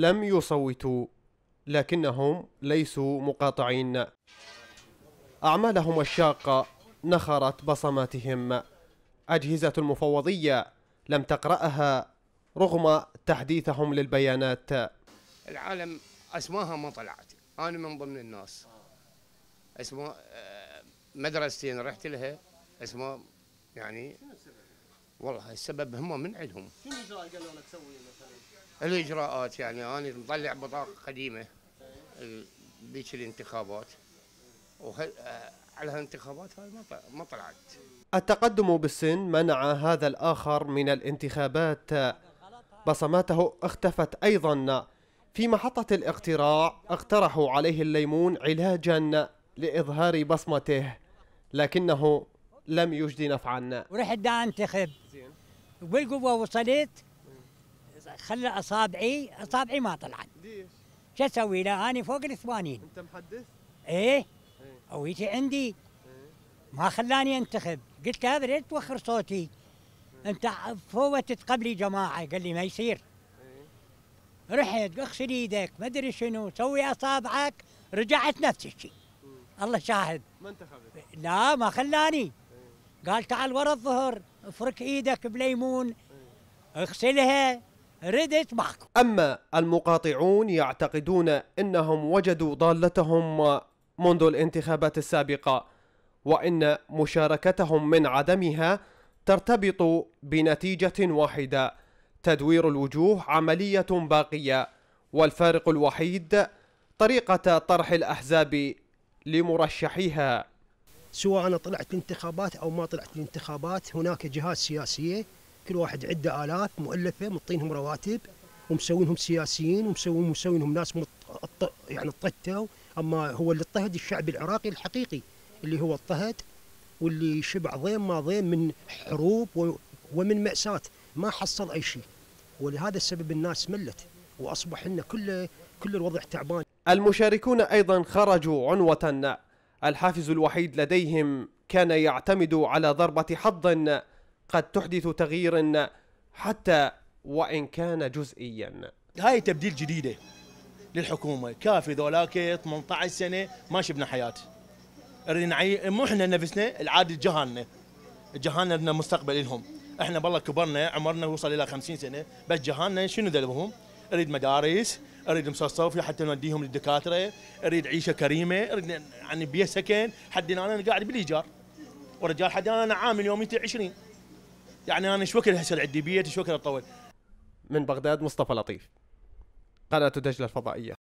لم يصوتوا لكنهم ليسوا مقاطعين أعمالهم الشاقة نخرت بصماتهم أجهزة المفوضية لم تقرأها رغم تحديثهم للبيانات العالم أسماها ما طلعت أنا من ضمن الناس أسماء آه، مدرستين رحت لها أسماء يعني والله السبب هم من عندهم شنو الاجراء قالوا لك سوي مثلا؟ الاجراءات يعني انا مطلع بطاقه قديمه ذيك إيه. الانتخابات آه، على الانتخابات هاي ما طلعت التقدم بالسن منع هذا الآخر من الانتخابات بصماته اختفت أيضا في محطة الاقتراع اقترحوا عليه الليمون علاجا لإظهار بصمته لكنه لم يجدي نفعا ورحت بدي انتخب وبالقوه وصلت خلى اصابعي اصابعي ما طلعت ليش؟ شو اسوي لا انا فوق ال 80 انت محدث؟ ايه هويتي ايه؟ عندي ايه؟ ما خلاني انتخب قلت له بريت توخر صوتي ايه؟ انت فوتت قبلي جماعه قال لي ما يصير إيه. رحت اغسل ايدك ما ادري شنو سوي اصابعك رجعت نفس الشيء إيه. الله شاهد ما انتخبت لا ما خلاني قال تعال ورا الظهر افرك ايدك بليمون اغسلها ردت معكم أما المقاطعون يعتقدون أنهم وجدوا ضالتهم منذ الانتخابات السابقة وأن مشاركتهم من عدمها ترتبط بنتيجة واحدة تدوير الوجوه عملية باقية والفارق الوحيد طريقة طرح الأحزاب لمرشحيها سواء أنا طلعت الانتخابات أو ما طلعت الانتخابات هناك جهات سياسية كل واحد عنده آلاف مؤلفة مطينهم رواتب ومسوينهم سياسيين ومسوين مسوينهم ناس مط... يعني طتوا أما هو اللي اضطهد الشعب العراقي الحقيقي اللي هو اضطهد واللي شبع ضيم ما ضيم من حروب و... ومن مأساة ما حصل أي شيء ولهذا السبب الناس ملت وأصبح لنا كل كل الوضع تعبان المشاركون أيضا خرجوا عنوة الحافز الوحيد لديهم كان يعتمد على ضربة حظ قد تحدث تغيير حتى وإن كان جزئيا هاي تبديل جديدة للحكومة كافي ذولاك 18 سنة ما شفنا حياة نعي... مو احنا نفسنا العادي جهالنا جهالنا لنا مستقبل لهم احنا بالله كبرنا عمرنا وصل الى 50 سنه بس جهالنا شنو ذنبهم؟ اريد مدارس اريد مصاري حتى نوديهم للدكاتره اريد عيشه كريمه اريد يعني بيه سكن حد انا قاعد بالايجار ورجال حد انا عامل يوميتي 20 يعني انا شو وكل هسه عندي بيت شو وكل اطول من بغداد مصطفى لطيف قناه دجله الفضائيه